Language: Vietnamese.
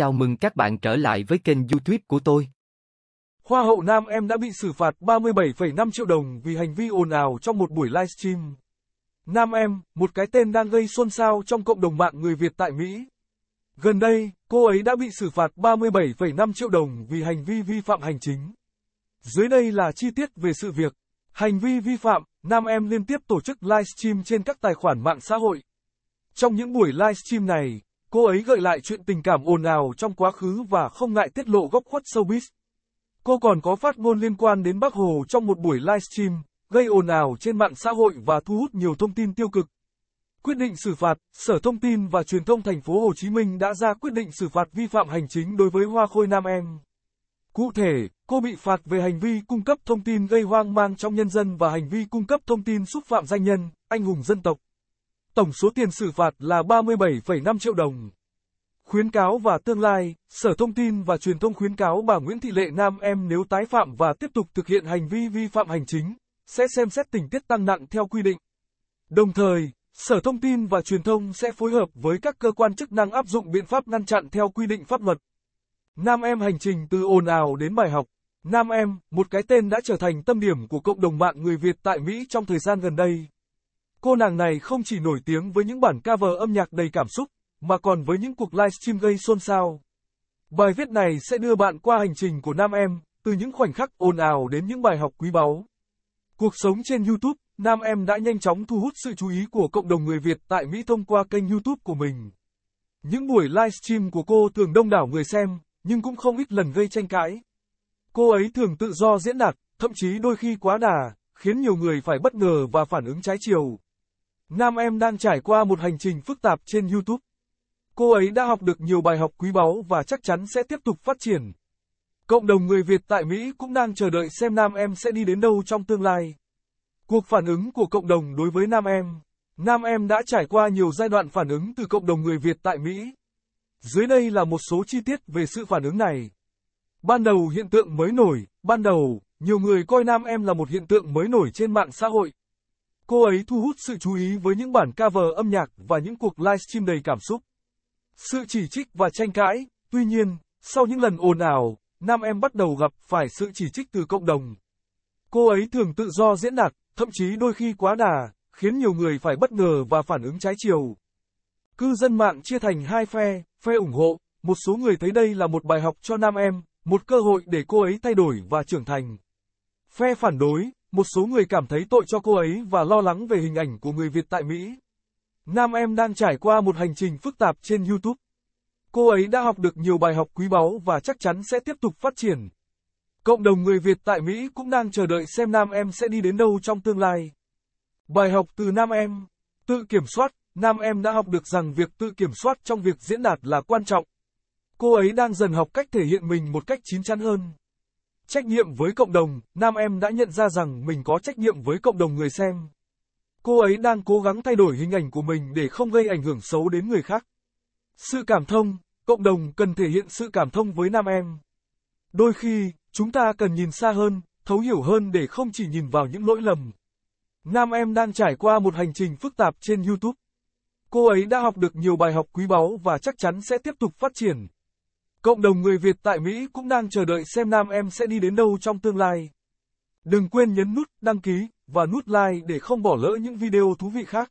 Chào mừng các bạn trở lại với kênh YouTube của tôi. Hoa hậu Nam Em đã bị xử phạt 37,5 triệu đồng vì hành vi ồn ào trong một buổi livestream. Nam Em, một cái tên đang gây xôn xao trong cộng đồng mạng người Việt tại Mỹ. Gần đây, cô ấy đã bị xử phạt 37,5 triệu đồng vì hành vi vi phạm hành chính. Dưới đây là chi tiết về sự việc. Hành vi vi phạm, Nam Em liên tiếp tổ chức livestream trên các tài khoản mạng xã hội. Trong những buổi livestream này, Cô ấy gợi lại chuyện tình cảm ồn ào trong quá khứ và không ngại tiết lộ góc khuất showbiz. Cô còn có phát ngôn liên quan đến Bác Hồ trong một buổi livestream, gây ồn ào trên mạng xã hội và thu hút nhiều thông tin tiêu cực. Quyết định xử phạt, Sở Thông tin và Truyền thông thành phố Hồ Chí Minh đã ra quyết định xử phạt vi phạm hành chính đối với Hoa Khôi Nam Em. Cụ thể, cô bị phạt về hành vi cung cấp thông tin gây hoang mang trong nhân dân và hành vi cung cấp thông tin xúc phạm danh nhân, anh hùng dân tộc tổng số tiền xử phạt là 37,5 triệu đồng. Khuyến cáo và tương lai, Sở Thông tin và Truyền thông khuyến cáo bà Nguyễn Thị Lệ Nam em nếu tái phạm và tiếp tục thực hiện hành vi vi phạm hành chính, sẽ xem xét tình tiết tăng nặng theo quy định. Đồng thời, Sở Thông tin và Truyền thông sẽ phối hợp với các cơ quan chức năng áp dụng biện pháp ngăn chặn theo quy định pháp luật. Nam em hành trình từ ồn ào đến bài học. Nam em, một cái tên đã trở thành tâm điểm của cộng đồng mạng người Việt tại Mỹ trong thời gian gần đây. Cô nàng này không chỉ nổi tiếng với những bản cover âm nhạc đầy cảm xúc, mà còn với những cuộc livestream gây xôn xao. Bài viết này sẽ đưa bạn qua hành trình của nam em, từ những khoảnh khắc ồn ào đến những bài học quý báu. Cuộc sống trên YouTube, nam em đã nhanh chóng thu hút sự chú ý của cộng đồng người Việt tại Mỹ thông qua kênh YouTube của mình. Những buổi livestream của cô thường đông đảo người xem, nhưng cũng không ít lần gây tranh cãi. Cô ấy thường tự do diễn đạt, thậm chí đôi khi quá đà, khiến nhiều người phải bất ngờ và phản ứng trái chiều. Nam em đang trải qua một hành trình phức tạp trên YouTube. Cô ấy đã học được nhiều bài học quý báu và chắc chắn sẽ tiếp tục phát triển. Cộng đồng người Việt tại Mỹ cũng đang chờ đợi xem Nam em sẽ đi đến đâu trong tương lai. Cuộc phản ứng của cộng đồng đối với Nam em. Nam em đã trải qua nhiều giai đoạn phản ứng từ cộng đồng người Việt tại Mỹ. Dưới đây là một số chi tiết về sự phản ứng này. Ban đầu hiện tượng mới nổi, ban đầu, nhiều người coi Nam em là một hiện tượng mới nổi trên mạng xã hội, Cô ấy thu hút sự chú ý với những bản cover âm nhạc và những cuộc livestream đầy cảm xúc. Sự chỉ trích và tranh cãi, tuy nhiên, sau những lần ồn ào, nam em bắt đầu gặp phải sự chỉ trích từ cộng đồng. Cô ấy thường tự do diễn đạt, thậm chí đôi khi quá đà, khiến nhiều người phải bất ngờ và phản ứng trái chiều. Cư dân mạng chia thành hai phe, phe ủng hộ, một số người thấy đây là một bài học cho nam em, một cơ hội để cô ấy thay đổi và trưởng thành. Phe phản đối, một số người cảm thấy tội cho cô ấy và lo lắng về hình ảnh của người Việt tại Mỹ. Nam em đang trải qua một hành trình phức tạp trên YouTube. Cô ấy đã học được nhiều bài học quý báu và chắc chắn sẽ tiếp tục phát triển. Cộng đồng người Việt tại Mỹ cũng đang chờ đợi xem Nam em sẽ đi đến đâu trong tương lai. Bài học từ Nam em, tự kiểm soát, Nam em đã học được rằng việc tự kiểm soát trong việc diễn đạt là quan trọng. Cô ấy đang dần học cách thể hiện mình một cách chín chắn hơn. Trách nhiệm với cộng đồng, nam em đã nhận ra rằng mình có trách nhiệm với cộng đồng người xem. Cô ấy đang cố gắng thay đổi hình ảnh của mình để không gây ảnh hưởng xấu đến người khác. Sự cảm thông, cộng đồng cần thể hiện sự cảm thông với nam em. Đôi khi, chúng ta cần nhìn xa hơn, thấu hiểu hơn để không chỉ nhìn vào những lỗi lầm. Nam em đang trải qua một hành trình phức tạp trên YouTube. Cô ấy đã học được nhiều bài học quý báu và chắc chắn sẽ tiếp tục phát triển. Cộng đồng người Việt tại Mỹ cũng đang chờ đợi xem nam em sẽ đi đến đâu trong tương lai. Đừng quên nhấn nút đăng ký và nút like để không bỏ lỡ những video thú vị khác.